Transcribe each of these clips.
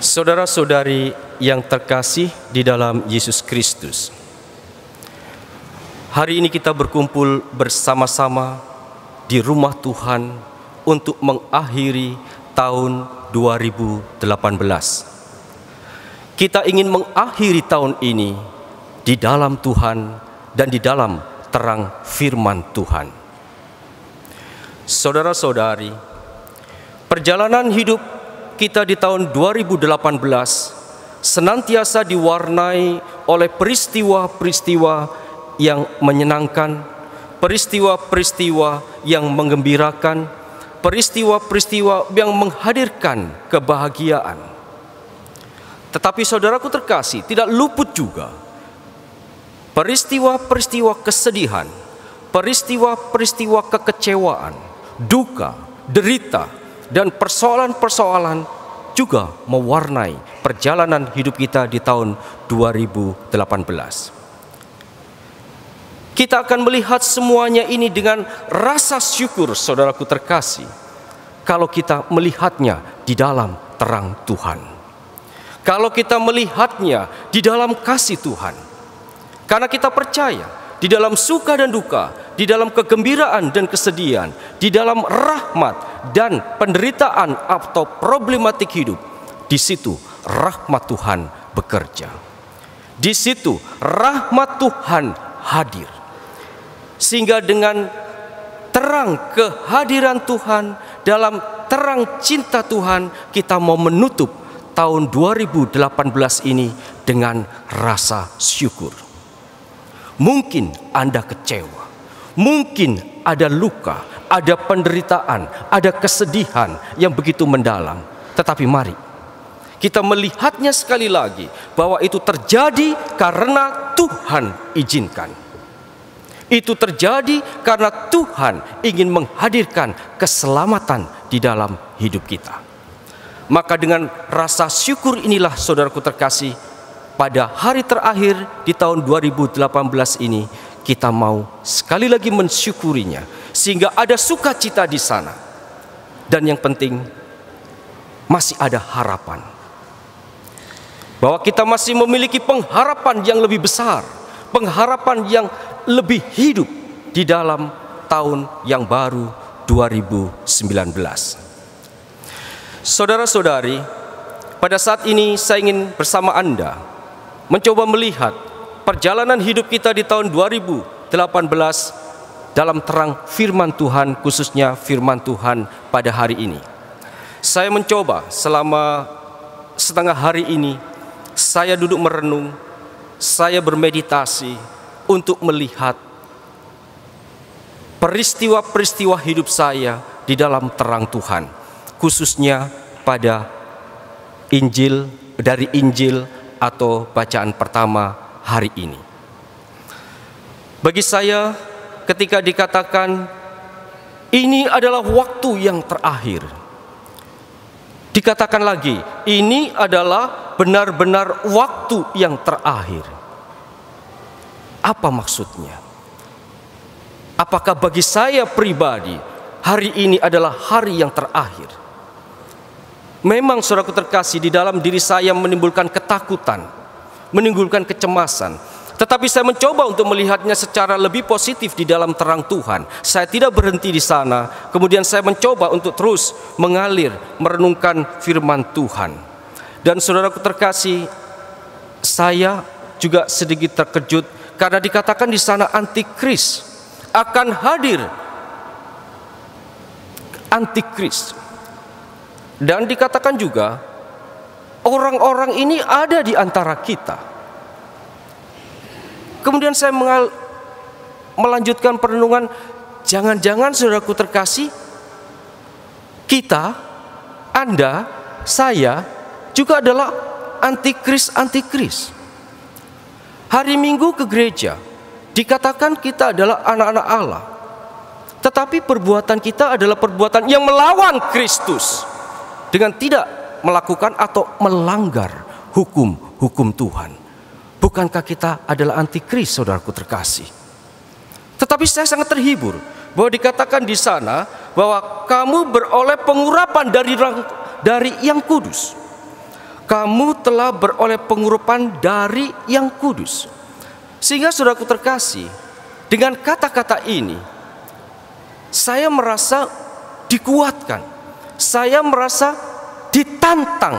Saudara-saudari yang terkasih di dalam Yesus Kristus. Hari ini kita berkumpul bersama-sama di rumah Tuhan untuk mengakhiri tahun 2018. Kita ingin mengakhiri tahun ini di dalam Tuhan dan di dalam terang firman Tuhan. Saudara-saudari, perjalanan hidup kita di tahun 2018 senantiasa diwarnai oleh peristiwa-peristiwa yang menyenangkan, peristiwa-peristiwa yang menggembirakan, peristiwa-peristiwa yang menghadirkan kebahagiaan. Tetapi saudaraku terkasih, tidak luput juga peristiwa-peristiwa kesedihan, peristiwa-peristiwa kekecewaan, duka, derita, dan persoalan-persoalan juga mewarnai perjalanan hidup kita di tahun 2018. Kita akan melihat semuanya ini dengan rasa syukur saudaraku terkasih kalau kita melihatnya di dalam terang Tuhan. Kalau kita melihatnya di dalam kasih Tuhan. Karena kita percaya di dalam suka dan duka, di dalam kegembiraan dan kesedihan, di dalam rahmat dan penderitaan atau problematik hidup, di situ rahmat Tuhan bekerja. Di situ rahmat Tuhan hadir. Sehingga dengan terang kehadiran Tuhan, dalam terang cinta Tuhan, kita mau menutup tahun 2018 ini dengan rasa syukur. Mungkin Anda kecewa, mungkin ada luka, ada penderitaan, ada kesedihan yang begitu mendalam. Tetapi mari kita melihatnya sekali lagi bahwa itu terjadi karena Tuhan izinkan. Itu terjadi karena Tuhan ingin menghadirkan keselamatan di dalam hidup kita. Maka dengan rasa syukur inilah saudaraku terkasih pada hari terakhir di tahun 2018 ini kita mau sekali lagi mensyukurinya sehingga ada sukacita di sana. Dan yang penting masih ada harapan. Bahwa kita masih memiliki pengharapan yang lebih besar, pengharapan yang lebih hidup di dalam tahun yang baru 2019. Saudara-saudari, pada saat ini saya ingin bersama Anda mencoba melihat perjalanan hidup kita di tahun 2018 dalam terang firman Tuhan khususnya firman Tuhan pada hari ini. Saya mencoba selama setengah hari ini saya duduk merenung, saya bermeditasi untuk melihat peristiwa-peristiwa hidup saya di dalam terang Tuhan, khususnya pada Injil dari Injil atau bacaan pertama hari ini. Bagi saya, ketika dikatakan ini adalah waktu yang terakhir, dikatakan lagi ini adalah benar-benar waktu yang terakhir. Apa maksudnya? Apakah bagi saya pribadi hari ini adalah hari yang terakhir? Memang saudaraku terkasih di dalam diri saya menimbulkan ketakutan menimbulkan kecemasan. Tetapi saya mencoba untuk melihatnya secara lebih positif di dalam terang Tuhan. Saya tidak berhenti di sana, kemudian saya mencoba untuk terus mengalir, merenungkan firman Tuhan. Dan saudaraku terkasih, saya juga sedikit terkejut karena dikatakan di sana antikris akan hadir. Antikris. Dan dikatakan juga Orang-orang ini ada di antara kita. Kemudian saya mengal melanjutkan perenungan, jangan-jangan saudaraku terkasih, kita, Anda, saya juga adalah antikris-antikris. Hari Minggu ke gereja dikatakan kita adalah anak-anak Allah. Tetapi perbuatan kita adalah perbuatan yang melawan Kristus dengan tidak melakukan atau melanggar hukum-hukum Tuhan. Bukankah kita adalah antikris, saudaraku terkasih? Tetapi saya sangat terhibur bahwa dikatakan di sana bahwa kamu beroleh pengurapan dari dari yang kudus. Kamu telah beroleh pengurapan dari yang kudus. Sehingga saudaraku terkasih, dengan kata-kata ini saya merasa dikuatkan. Saya merasa ditantang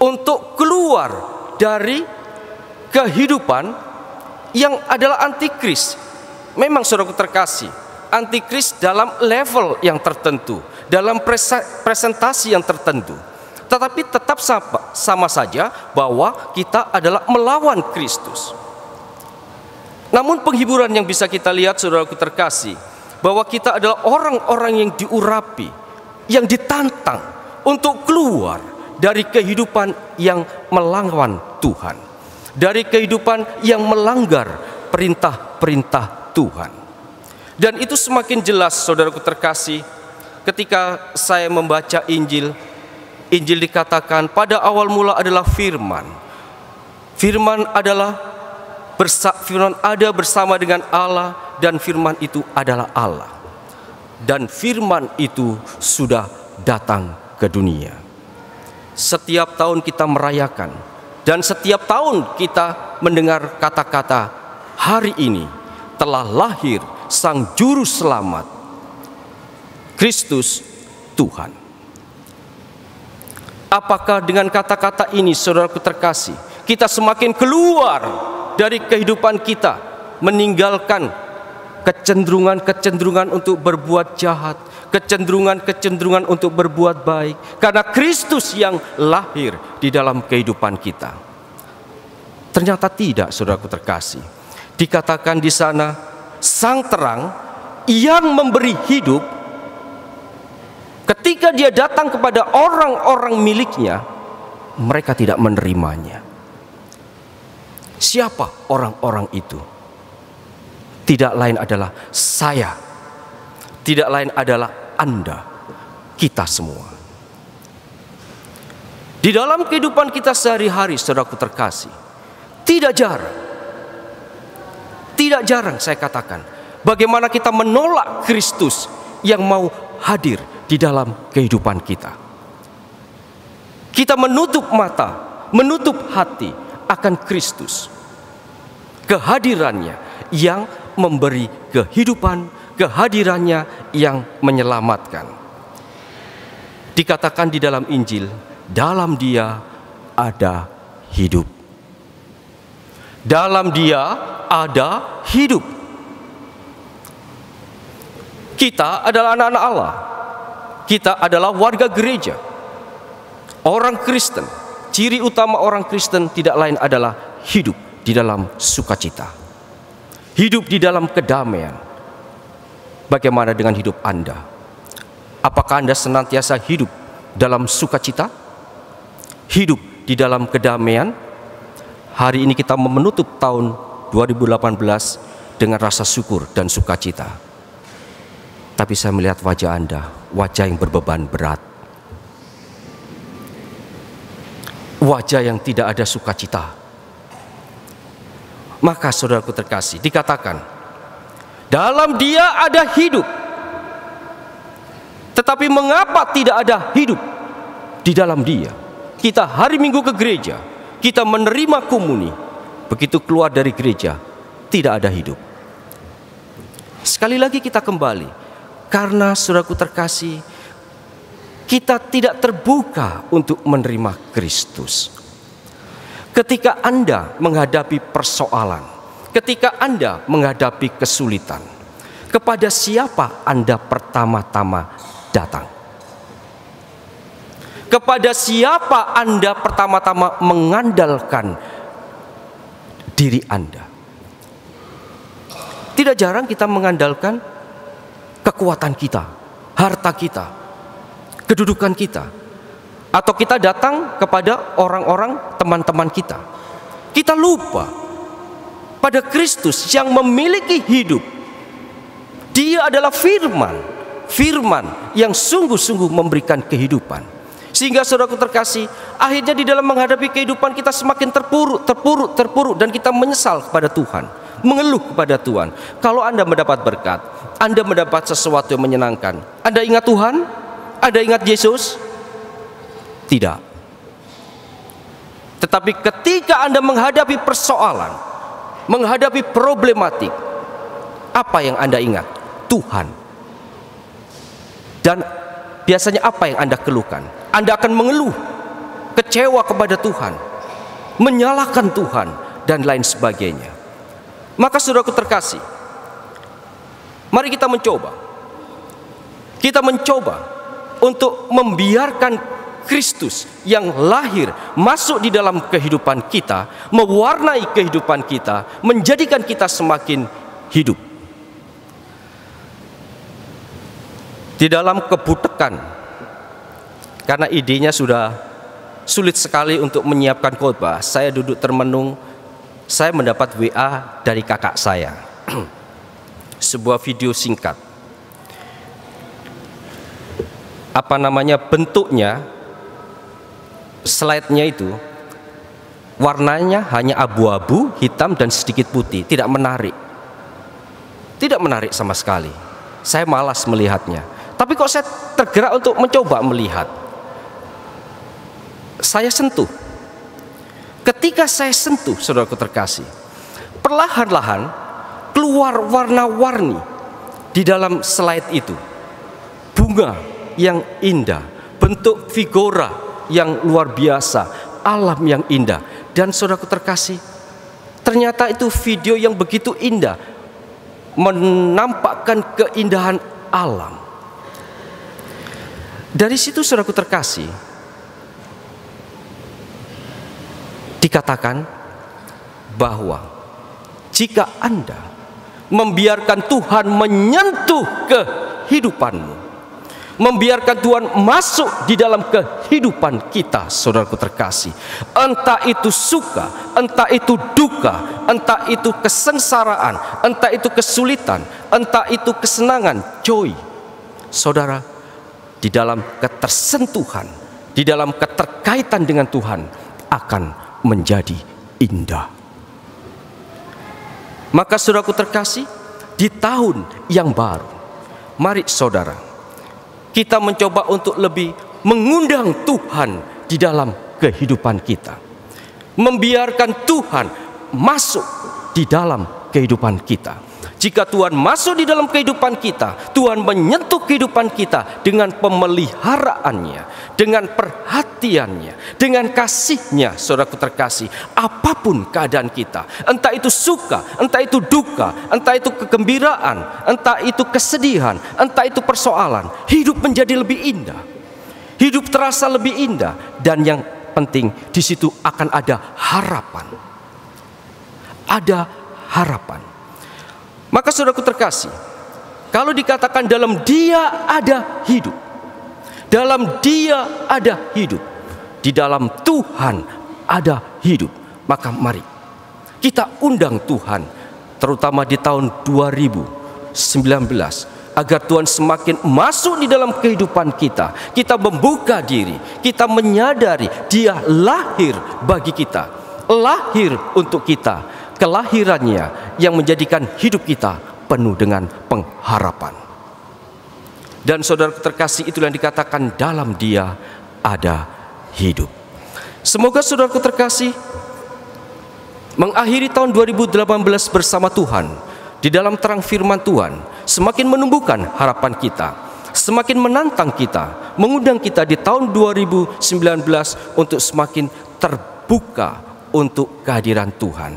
untuk keluar dari kehidupan yang adalah antikris. Memang saudaraku terkasih, antikris dalam level yang tertentu, dalam presentasi yang tertentu. Tetapi tetap sama, sama saja bahwa kita adalah melawan Kristus. Namun penghiburan yang bisa kita lihat saudaraku terkasih, bahwa kita adalah orang-orang yang diurapi, yang ditantang, untuk keluar dari kehidupan yang melanggar Tuhan, dari kehidupan yang melanggar perintah-perintah Tuhan. Dan itu semakin jelas saudaraku terkasih ketika saya membaca Injil. Injil dikatakan pada awal mula adalah firman. Firman adalah bersa firman ada bersama dengan Allah dan firman itu adalah Allah. Dan firman itu sudah datang ke dunia. Setiap tahun kita merayakan dan setiap tahun kita mendengar kata-kata hari ini telah lahir sang juru selamat Kristus Tuhan. Apakah dengan kata-kata ini saudaraku terkasih, kita semakin keluar dari kehidupan kita, meninggalkan kecenderungan-kecenderungan untuk berbuat jahat, kecenderungan-kecenderungan untuk berbuat baik, karena Kristus yang lahir di dalam kehidupan kita. Ternyata tidak, saudaraku terkasih. Dikatakan di sana, sang terang yang memberi hidup, ketika dia datang kepada orang-orang miliknya, mereka tidak menerimanya. Siapa orang-orang itu? tidak lain adalah saya, tidak lain adalah Anda, kita semua. Di dalam kehidupan kita sehari-hari, saudaraku terkasih, tidak jarang, tidak jarang saya katakan, bagaimana kita menolak Kristus yang mau hadir di dalam kehidupan kita. Kita menutup mata, menutup hati akan Kristus, kehadirannya yang memberi kehidupan, kehadirannya yang menyelamatkan. Dikatakan di dalam Injil, dalam Dia ada hidup. Dalam Dia ada hidup. Kita adalah anak-anak Allah. Kita adalah warga gereja. Orang Kristen, ciri utama orang Kristen tidak lain adalah hidup di dalam sukacita hidup di dalam kedamaian. Bagaimana dengan hidup Anda? Apakah Anda senantiasa hidup dalam sukacita? Hidup di dalam kedamaian? Hari ini kita menutup tahun 2018 dengan rasa syukur dan sukacita. Tapi saya melihat wajah Anda, wajah yang berbeban berat. Wajah yang tidak ada sukacita maka saudaraku terkasih, dikatakan dalam dia ada hidup. Tetapi mengapa tidak ada hidup di dalam dia? Kita hari Minggu ke gereja, kita menerima komuni. Begitu keluar dari gereja, tidak ada hidup. Sekali lagi kita kembali karena saudaraku terkasih kita tidak terbuka untuk menerima Kristus. Ketika Anda menghadapi persoalan, ketika Anda menghadapi kesulitan, kepada siapa Anda pertama-tama datang? Kepada siapa Anda pertama-tama mengandalkan diri Anda? Tidak jarang kita mengandalkan kekuatan kita, harta kita, kedudukan kita, atau kita datang kepada orang-orang teman-teman kita. Kita lupa pada Kristus yang memiliki hidup. Dia adalah firman, firman yang sungguh-sungguh memberikan kehidupan. Sehingga saudaraku terkasih, akhirnya di dalam menghadapi kehidupan kita semakin terpuruk, terpuruk, terpuruk dan kita menyesal kepada Tuhan, mengeluh kepada Tuhan. Kalau Anda mendapat berkat, Anda mendapat sesuatu yang menyenangkan. Anda ingat Tuhan? Anda ingat Yesus? Tidak. Tetapi ketika Anda menghadapi persoalan, menghadapi problematik, apa yang Anda ingat? Tuhan. Dan biasanya apa yang Anda keluhkan? Anda akan mengeluh, kecewa kepada Tuhan, menyalahkan Tuhan, dan lain sebagainya. Maka saudaraku terkasih, mari kita mencoba. Kita mencoba untuk membiarkan Kristus yang lahir masuk di dalam kehidupan kita, mewarnai kehidupan kita, menjadikan kita semakin hidup. Di dalam kebutekan, karena idenya sudah sulit sekali untuk menyiapkan khotbah, saya duduk termenung, saya mendapat WA dari kakak saya. Sebuah video singkat. Apa namanya bentuknya slide-nya itu warnanya hanya abu-abu, hitam dan sedikit putih, tidak menarik. Tidak menarik sama sekali. Saya malas melihatnya. Tapi kok saya tergerak untuk mencoba melihat. Saya sentuh. Ketika saya sentuh, saudaraku terkasih, perlahan-lahan keluar warna-warni di dalam slide itu. Bunga yang indah, bentuk figura yang luar biasa, alam yang indah. Dan saudaraku terkasih, ternyata itu video yang begitu indah menampakkan keindahan alam. Dari situ saudaraku terkasih dikatakan bahwa jika Anda membiarkan Tuhan menyentuh kehidupanmu membiarkan Tuhan masuk di dalam kehidupan kita saudaraku terkasih entah itu suka entah itu duka entah itu kesengsaraan entah itu kesulitan entah itu kesenangan joy saudara di dalam ketersentuhan di dalam keterkaitan dengan Tuhan akan menjadi indah maka saudaraku terkasih di tahun yang baru mari saudara kita mencoba untuk lebih mengundang Tuhan di dalam kehidupan kita. Membiarkan Tuhan masuk di dalam kehidupan kita. Jika Tuhan masuk di dalam kehidupan kita, Tuhan menyentuh kehidupan kita dengan pemeliharaannya, dengan perhatiannya, dengan kasihnya, saudaraku terkasih. Apapun keadaan kita, entah itu suka, entah itu duka, entah itu kegembiraan, entah itu kesedihan, entah itu persoalan, hidup menjadi lebih indah. Hidup terasa lebih indah dan yang penting di situ akan ada harapan. Ada harapan maka saudaraku terkasih, kalau dikatakan dalam dia ada hidup. Dalam dia ada hidup. Di dalam Tuhan ada hidup. Maka mari kita undang Tuhan terutama di tahun 2019 agar Tuhan semakin masuk di dalam kehidupan kita. Kita membuka diri, kita menyadari Dia lahir bagi kita, lahir untuk kita kelahirannya yang menjadikan hidup kita penuh dengan pengharapan. Dan saudara terkasih itulah yang dikatakan dalam dia ada hidup. Semoga saudara terkasih mengakhiri tahun 2018 bersama Tuhan di dalam terang firman Tuhan semakin menumbuhkan harapan kita semakin menantang kita, mengundang kita di tahun 2019 untuk semakin terbuka untuk kehadiran Tuhan.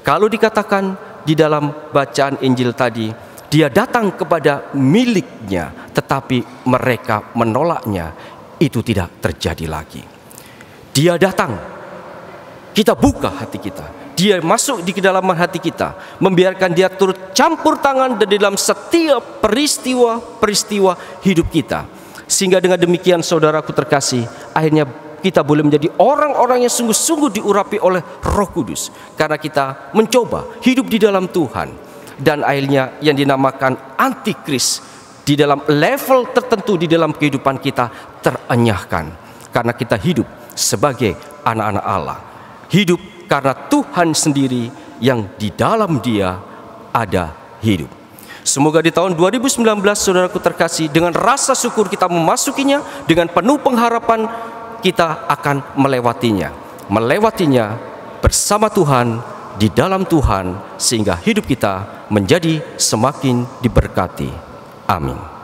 Kalau dikatakan di dalam bacaan Injil tadi, dia datang kepada miliknya, tetapi mereka menolaknya. Itu tidak terjadi lagi. Dia datang, kita buka hati kita. Dia masuk di kedalaman hati kita, membiarkan dia turut campur tangan di dalam setiap peristiwa-peristiwa hidup kita. Sehingga dengan demikian saudaraku terkasih, akhirnya kita boleh menjadi orang-orang yang sungguh-sungguh diurapi oleh Roh Kudus karena kita mencoba hidup di dalam Tuhan dan akhirnya yang dinamakan antikris di dalam level tertentu di dalam kehidupan kita terenyahkan karena kita hidup sebagai anak-anak Allah hidup karena Tuhan sendiri yang di dalam Dia ada hidup Semoga di tahun 2019 saudaraku terkasih dengan rasa syukur kita memasukinya dengan penuh pengharapan kita akan melewatinya. Melewatinya bersama Tuhan, di dalam Tuhan, sehingga hidup kita menjadi semakin diberkati. Amin.